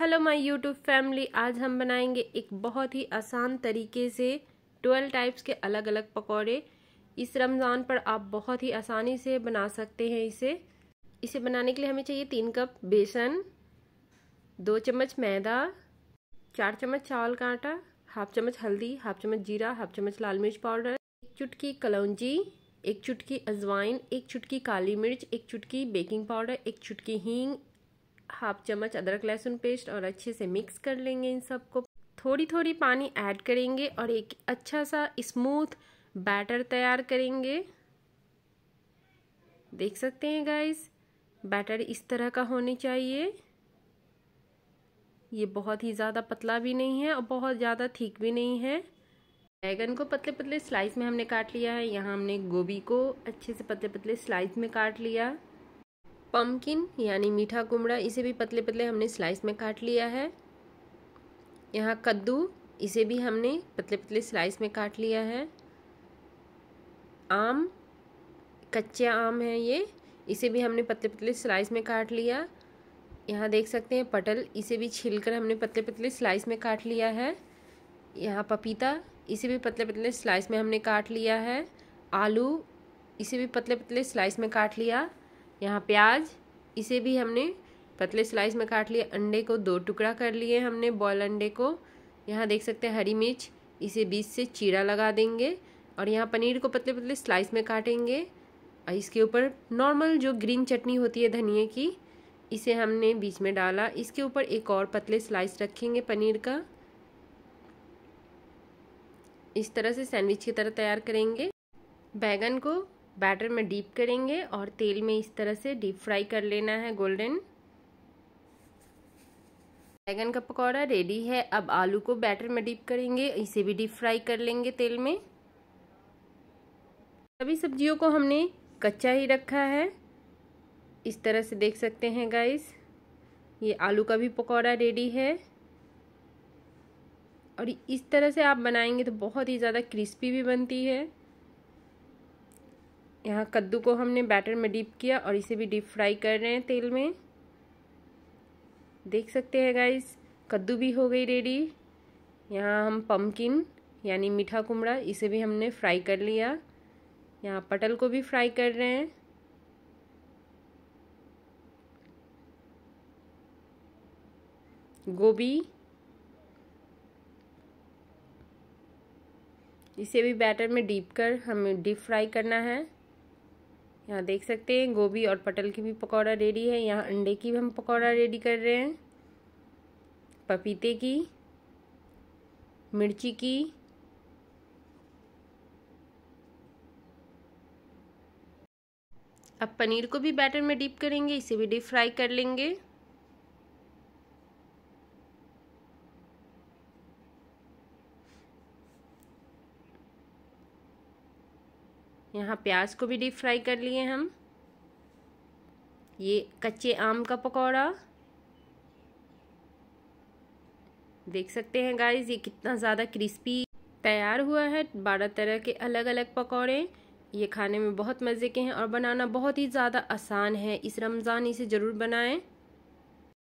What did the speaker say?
hello my YouTube family आज हम बनाएंगे एक बहुत ही आसान तरीके से ट्वेल्व टाइप्स के अलग अलग पकौड़े इस रमज़ान पर आप बहुत ही आसानी से बना सकते हैं इसे इसे बनाने के लिए हमें चाहिए तीन कप बेसन दो चम्मच मैदा चार चम्मच चावल का आटा हाफ चम्मच हल्दी हाफ चम्मच जीरा हाफ चम्मच लाल मिर्च पाउडर एक चुटकी कलौजी एक चुटकी अजवाइन एक चुटकी काली मिर्च एक चुटकी बेकिंग पाउडर एक चुटकी हींग हाफ चम्मच अदरक लहसुन पेस्ट और अच्छे से मिक्स कर लेंगे इन सबको थोड़ी थोड़ी पानी ऐड करेंगे और एक अच्छा सा स्मूथ बैटर तैयार करेंगे देख सकते हैं गाइस बैटर इस तरह का होने चाहिए ये बहुत ही ज़्यादा पतला भी नहीं है और बहुत ज़्यादा ठीक भी नहीं है बैगन को पतले पतले स्लाइस में हमने काट लिया है यहाँ हमने गोभी को अच्छे से पतले पतले स्लाइस में काट लिया पम्पकिन यानी मीठा कुमड़ा इसे भी पतले पतले हमने स्लाइस में काट लिया है यहाँ कद्दू इसे भी हमने पतले पतले स्लाइस में काट लिया है आम कच्चे आम है ये इसे भी हमने पतले पतले स्लाइस में काट लिया यहाँ देख सकते हैं पटल इसे भी छीलकर हमने पतले पतले स्लाइस में काट लिया है यहाँ पपीता इसे भी पतले पतले स्लाइस में हमने काट लिया है आलू इसे भी पतले पतले स्लाइस में काट लिया यहाँ प्याज इसे भी हमने पतले स्लाइस में काट लिए अंडे को दो टुकड़ा कर लिए हमने बॉयल अंडे को यहाँ देख सकते हैं हरी मिर्च इसे बीच से चीरा लगा देंगे और यहाँ पनीर को पतले पतले स्लाइस में काटेंगे और इसके ऊपर नॉर्मल जो ग्रीन चटनी होती है धनिए की इसे हमने बीच में डाला इसके ऊपर एक और पतले स्लाइस रखेंगे पनीर का इस तरह से सैंडविच की तरह तैयार करेंगे बैगन को बैटर में डीप करेंगे और तेल में इस तरह से डीप फ्राई कर लेना है गोल्डन बैगन का पकौड़ा रेडी है अब आलू को बैटर में डीप करेंगे इसे भी डीप फ्राई कर लेंगे तेल में सभी सब्जियों को हमने कच्चा ही रखा है इस तरह से देख सकते हैं गाइस ये आलू का भी पकौड़ा रेडी है और इस तरह से आप बनाएंगे तो बहुत ही ज़्यादा क्रिस्पी भी बनती है यहाँ कद्दू को हमने बैटर में डीप किया और इसे भी डीप फ्राई कर रहे हैं तेल में देख सकते हैं गाइस कद्दू भी हो गई रेडी यहाँ हम पम्पकिन यानी मीठा कुमड़ा इसे भी हमने फ्राई कर लिया यहाँ पटल को भी फ्राई कर रहे हैं गोभी इसे भी बैटर में डीप कर हमें डीप फ्राई करना है यहाँ देख सकते हैं गोभी और पटल की भी पकौड़ा रेडी है यहाँ अंडे की भी हम पकौड़ा रेडी कर रहे हैं पपीते की मिर्ची की अब पनीर को भी बैटर में डीप करेंगे इसे भी डीप फ्राई कर लेंगे यहाँ प्याज को भी डीप फ्राई कर लिए हम ये कच्चे आम का पकौड़ा देख सकते हैं गाइस ये कितना ज़्यादा क्रिस्पी तैयार हुआ है बारह तरह के अलग अलग पकौड़े ये खाने में बहुत मज़े के हैं और बनाना बहुत ही ज़्यादा आसान है इस रमज़ान इसे ज़रूर बनाएं